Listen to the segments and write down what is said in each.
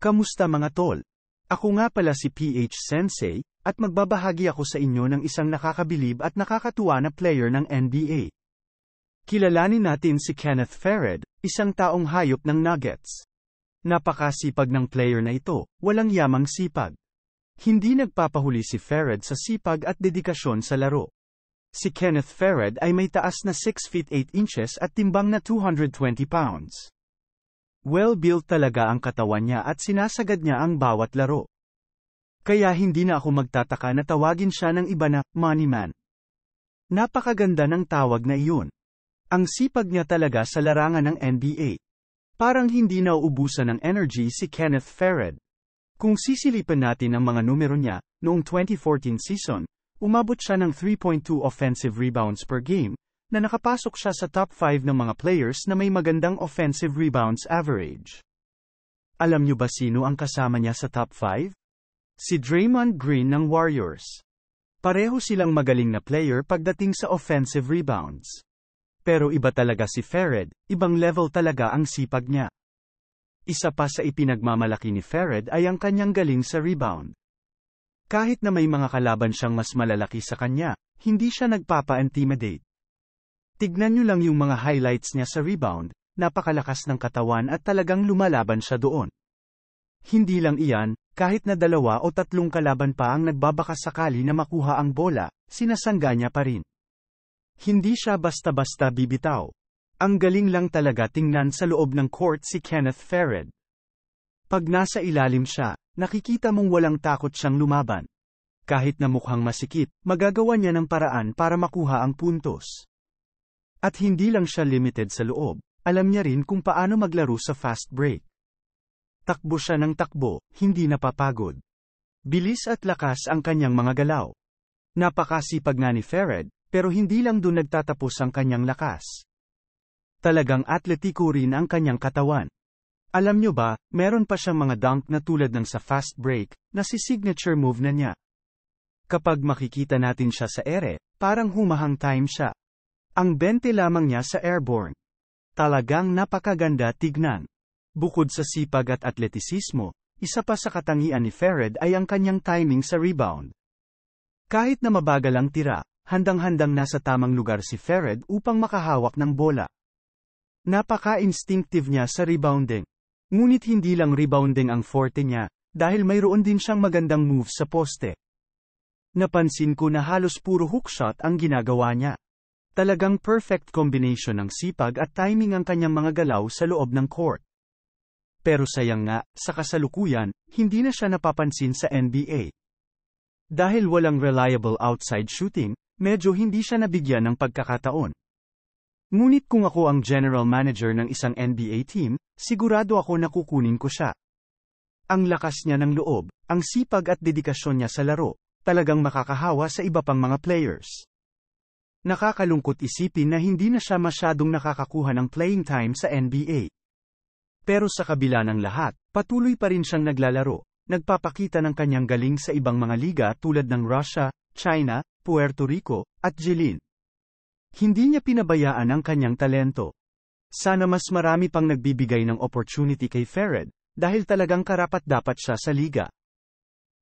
Kamusta mga tol? Ako nga pala si PH Sensei, at magbabahagi ako sa inyo ng isang nakakabilib at nakakatuwa na player ng NBA. Kilalanin natin si Kenneth Farid, isang taong hayop ng Nuggets. Napakasipag ng player na ito, walang yamang sipag. Hindi nagpapahuli si Farid sa sipag at dedikasyon sa laro. Si Kenneth Farid ay may taas na 6 feet 8 inches at timbang na 220 pounds. Well-built talaga ang katawan niya at sinasagad niya ang bawat laro. Kaya hindi na ako magtataka na tawagin siya ng iba na, Money Man. Napakaganda ng tawag na iyon. Ang sipag niya talaga sa larangan ng NBA. Parang hindi na ubusan ng energy si Kenneth Farid. Kung sisilipan natin ang mga numero niya, noong 2014 season, umabot siya ng 3.2 offensive rebounds per game, na nakapasok siya sa top 5 ng mga players na may magandang offensive rebounds average. Alam niyo ba sino ang kasama niya sa top 5? Si Draymond Green ng Warriors. Pareho silang magaling na player pagdating sa offensive rebounds. Pero iba talaga si Fered, ibang level talaga ang sipag niya. Isa pa sa ipinagmamalaki ni Fered ay ang kanyang galing sa rebound. Kahit na may mga kalaban siyang mas malalaki sa kanya, hindi siya nagpapa-intimidate. Tignan nyo lang yung mga highlights niya sa rebound, napakalakas ng katawan at talagang lumalaban siya doon. Hindi lang iyan, kahit na dalawa o tatlong kalaban pa ang nagbabakas sakali na makuha ang bola, sinasangga niya pa rin. Hindi siya basta-basta bibitaw. Ang galing lang talaga tingnan sa loob ng court si Kenneth Fared. Pag nasa ilalim siya, nakikita mong walang takot siyang lumaban. Kahit na mukhang masikip, magagawa niya ng paraan para makuha ang puntos. At hindi lang siya limited sa loob, alam niya rin kung paano maglaro sa fast break. Takbo siya ng takbo, hindi napapagod. Bilis at lakas ang kanyang mga galaw. Napakasipag nga ni Fered, pero hindi lang doon nagtatapos ang kanyang lakas. Talagang atletiko rin ang kanyang katawan. Alam nyo ba, meron pa siyang mga dunk na tulad ng sa fast break, na si signature move na niya. Kapag makikita natin siya sa ere, parang humahang time siya. Ang 20 lamang niya sa airborne. Talagang napakaganda tignan. Bukod sa sipag at atletisismo, isa pa sa katangian ni Fered ay ang kanyang timing sa rebound. Kahit na mabagal ang tira, handang-handang nasa tamang lugar si Fered upang makahawak ng bola. Napaka-instinctive niya sa rebounding. Ngunit hindi lang rebounding ang forte niya, dahil mayroon din siyang magandang move sa poste. Napansin ko na halos puro hookshot ang ginagawa niya. Talagang perfect combination ng sipag at timing ang kanyang mga galaw sa loob ng court. Pero sayang nga, sa kasalukuyan, hindi na siya napapansin sa NBA. Dahil walang reliable outside shooting, medyo hindi siya nabigyan ng pagkakataon. Ngunit kung ako ang general manager ng isang NBA team, sigurado ako na kukunin ko siya. Ang lakas niya ng loob, ang sipag at dedikasyon niya sa laro, talagang makakahawa sa iba pang mga players. Nakakalungkot isipin na hindi na siya masyadong nakakakuha ng playing time sa NBA. Pero sa kabila ng lahat, patuloy pa rin siyang naglalaro, nagpapakita ng kanyang galing sa ibang mga liga tulad ng Russia, China, Puerto Rico, at Jilin. Hindi niya pinabayaan ang kanyang talento. Sana mas marami pang nagbibigay ng opportunity kay Fered, dahil talagang karapat dapat siya sa liga.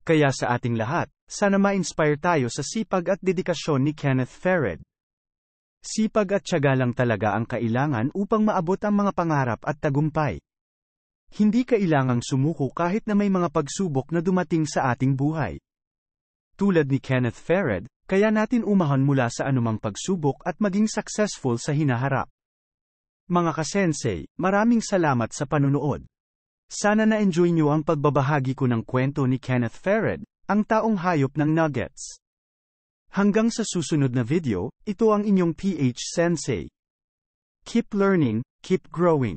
Kaya sa ating lahat, sana ma-inspire tayo sa sipag at dedikasyon ni Kenneth Fared. Sipag at tiyaga lang talaga ang kailangan upang maabot ang mga pangarap at tagumpay. Hindi kailangang sumuko kahit na may mga pagsubok na dumating sa ating buhay. Tulad ni Kenneth Fared, kaya natin umahon mula sa anumang pagsubok at maging successful sa hinaharap. Mga kasensei, maraming salamat sa panunood. Sana na-enjoy niyo ang pagbabahagi ko ng kwento ni Kenneth Fared, ang taong hayop ng nuggets. Hanggang sa susunod na video, ito ang inyong PH Sensei. Keep learning, keep growing.